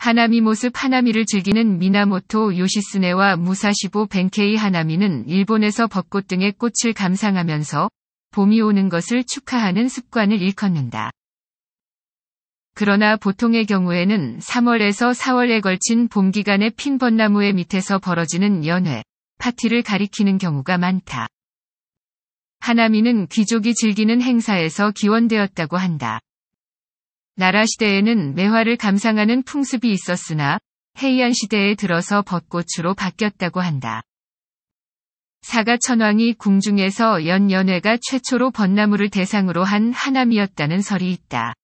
하나미 모습 하나미를 즐기는 미나모토 요시스네와 무사시보 벤케이 하나미는 일본에서 벚꽃 등의 꽃을 감상하면서 봄이 오는 것을 축하하는 습관을 일컫는다. 그러나 보통의 경우에는 3월에서 4월에 걸친 봄기간의핀 벚나무의 밑에서 벌어지는 연회, 파티를 가리키는 경우가 많다. 하나미는 귀족이 즐기는 행사에서 기원되었다고 한다. 나라 시대에는 매화를 감상하는 풍습이 있었으나 헤이안 시대에 들어서 벚꽃으로 바뀌었다고 한다. 사가천왕이 궁중에서 연연회가 최초로 벚나무를 대상으로 한 하나미였다는 설이 있다.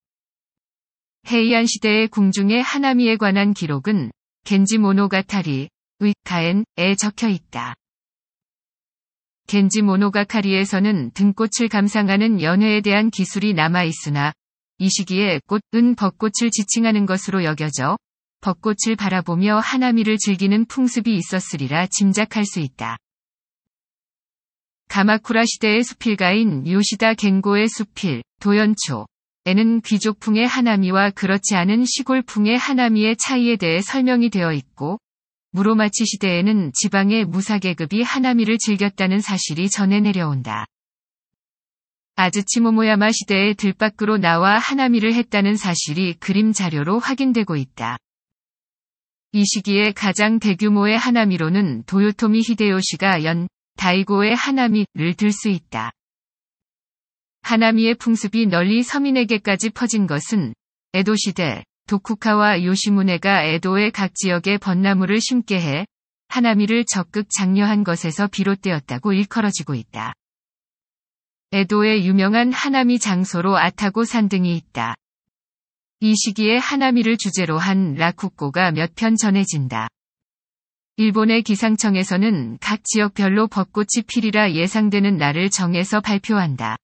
헤이안 시대의 궁중의 하나미에 관한 기록은 겐지 모노가타리, 의카엔에 적혀 있다. 겐지 모노가타리에서는 등꽃을 감상하는 연회에 대한 기술이 남아 있으나 이 시기에 꽃은 벚꽃을 지칭하는 것으로 여겨져 벚꽃을 바라보며 하나미를 즐기는 풍습이 있었으리라 짐작할 수 있다. 가마쿠라 시대의 수필가인 요시다 겐고의 수필, 도연초, 에는 귀족풍의 하나미와 그렇지 않은 시골풍의 하나미의 차이에 대해 설명이 되어 있고, 무로마치 시대에는 지방의 무사계급이 하나미를 즐겼다는 사실이 전해 내려온다. 아즈치모모야마 시대에 들밖으로 나와 하나미를 했다는 사실이 그림 자료로 확인되고 있다. 이 시기에 가장 대규모의 하나미로는 도요토미 히데요시가 연 다이고의 하나미를 들 수 있다. 하나미의 풍습이 널리 서민에게까지 퍼진 것은 에도 시대 도쿠카와 요시무네가 에도의 각 지역에 벚나무를 심게 해 하나미를 적극 장려한 것에서 비롯되었다고 일컬어지고 있다. 에도의 유명한 하나미 장소로 아타고 산 등이 있다. 이 시기에 하나미를 주제로 한 라쿠꼬가 몇 편 전해진다. 일본의 기상청에서는 각 지역별로 벚꽃이 필이라 예상되는 날을 정해서 발표한다.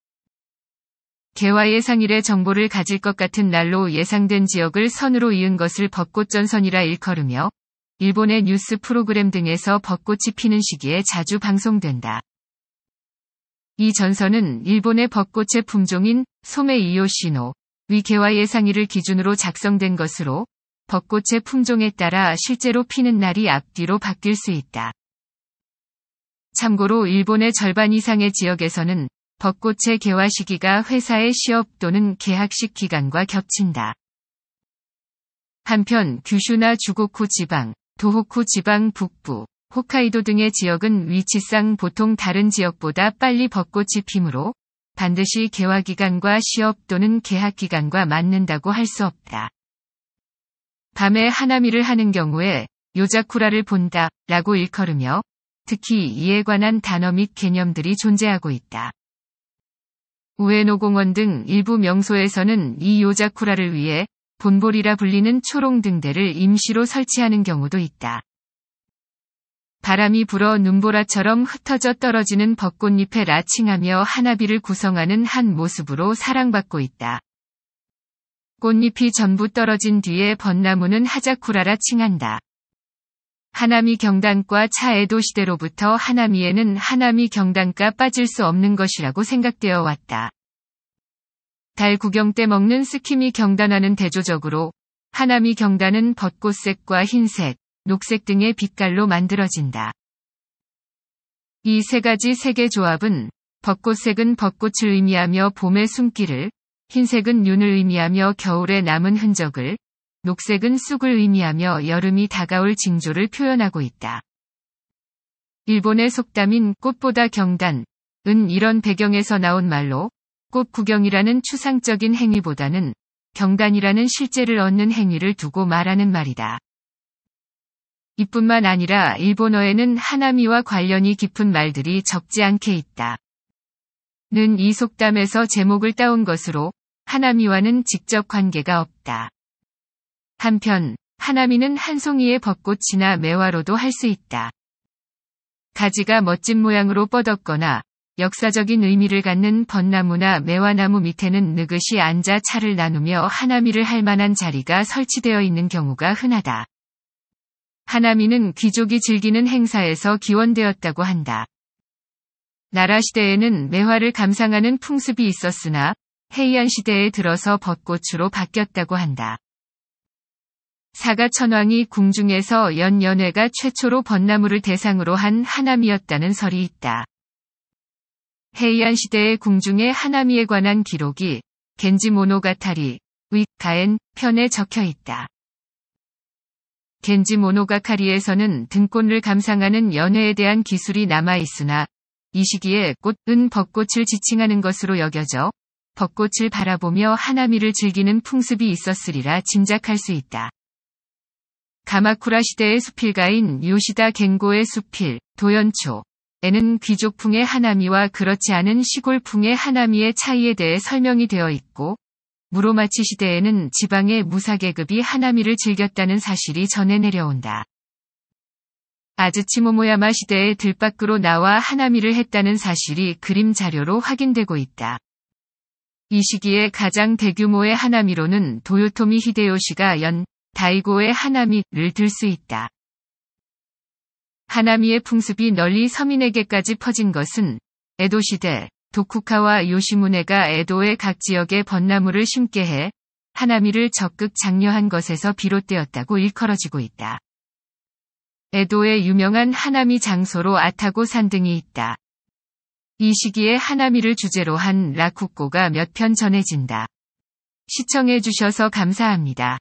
개화 예상일의 정보를 가질 것 같은 날로 예상된 지역을 선으로 이은 것을 벚꽃전선이라 일컬으며 일본의 뉴스 프로그램 등에서 벚꽃이 피는 시기에 자주 방송된다. 이전선은 일본의 벚꽃의 품종인 소메이요시노 위케와예 상의를 기준으로 작성된 것으로 벚꽃의 품종에 따라 실제로 피는 날이 앞뒤로 바뀔 수 있다. 참고로 일본의 절반 이상의 지역에서는 벚꽃의 개화 시기가 회사의 시업 또는 계약식 기간과 겹친다. 한편 규슈나 주고쿠 지방, 도호쿠 지방 북부, 홋카이도 등의 지역은 위치상 보통 다른 지역보다 빨리 벚꽃이 피므로 반드시 개화 기간과 시업 또는 개학 기간과 맞는다고 할 수 없다. 밤에 하나미를 하는 경우에 요자쿠라를 본다 라고 일컬으며 특히 이에 관한 단어 및 개념들이 존재하고 있다. 우에노 공원 등 일부 명소에서는 이 요자쿠라를 위해 본볼이라 불리는 초롱 등대를 임시로 설치하는 경우도 있다. 바람이 불어 눈보라처럼 흩어져 떨어지는 벚꽃잎에 라칭하며 하나비를 구성하는 한 모습으로 사랑받고 있다. 꽃잎이 전부 떨어진 뒤에 벚나무는 하자쿠라라 칭한다. 하나미 경단과 차에도 시대로부터 하나미에는 하나미 경단과 빠질 수 없는 것이라고 생각되어 왔다. 달 구경 때 먹는 스키미 경단화는 대조적으로 하나미 경단은 벚꽃색과 흰색, 녹색 등의 빛깔로 만들어진다. 이 세 가지 색의 조합은 벚꽃색은 벚꽃을 의미하며 봄의 숨길을, 흰색은 윤을 의미하며 겨울에 남은 흔적을, 녹색은 쑥을 의미하며 여름이 다가올 징조를 표현하고 있다. 일본의 속담인 꽃보다 경단, 은 이런 배경에서 나온 말로 꽃 구경이라는 추상적인 행위보다는 경단이라는 실제를 얻는 행위를 두고 말하는 말이다. 이뿐만 아니라 일본어에는 하나미와 관련이 깊은 말들이 적지 않게 있다. 는 이 속담에서 제목을 따온 것으로 하나미와는 직접 관계가 없다. 한편 하나미는 한 송이의 벚꽃이나 매화로도 할 수 있다. 가지가 멋진 모양으로 뻗었거나 역사적인 의미를 갖는 벚나무나 매화나무 밑에는 느긋이 앉아 차를 나누며 하나미를 할 만한 자리가 설치되어 있는 경우가 흔하다. 하나미는 귀족이 즐기는 행사에서 기원되었다고 한다. 나라 시대에는 매화를 감상하는 풍습이 있었으나 헤이안 시대에 들어서 벚꽃으로 바뀌었다고 한다. 사가천왕이 궁중에서 연연회가 최초로 벚나무를 대상으로 한 하나미였다는 설이 있다. 헤이안 시대의 궁중의 하나미에 관한 기록이 겐지 모노가타리, 윗 가엔 편에 적혀 있다. 겐지 모노가카리에서는 등꽃을 감상하는 연회에 대한 기술이 남아 있으나 이 시기에 꽃은 벚꽃을 지칭하는 것으로 여겨져 벚꽃을 바라보며 하나미를 즐기는 풍습이 있었으리라 짐작할 수 있다. 가마쿠라 시대의 수필가인 요시다 겐고의 수필, 도연초, 에는 귀족풍의 하나미와 그렇지 않은 시골풍의 하나미의 차이에 대해 설명이 되어 있고, 무로마치 시대에는 지방의 무사계급이 하나미를 즐겼다는 사실이 전해 내려온다. 아즈치모모야마 시대에 들밖으로 나와 하나미를 했다는 사실이 그림 자료로 확인되고 있다. 이 시기에 가장 대규모의 하나미로는 도요토미 히데요시가 연 다이고의 하나미를 들 수 있다. 하나미의 풍습이 널리 서민에게까지 퍼진 것은 에도시대 도쿠카와 요시무네가 에도의 각 지역에 벚나무를 심게 해 하나미를 적극 장려한 것에서 비롯되었다고 일컬어지고 있다. 에도의 유명한 하나미 장소로 아타고 산 등이 있다. 이 시기에 하나미를 주제로 한 라쿠꼬가 몇 편 전해진다. 시청해주셔서 감사합니다.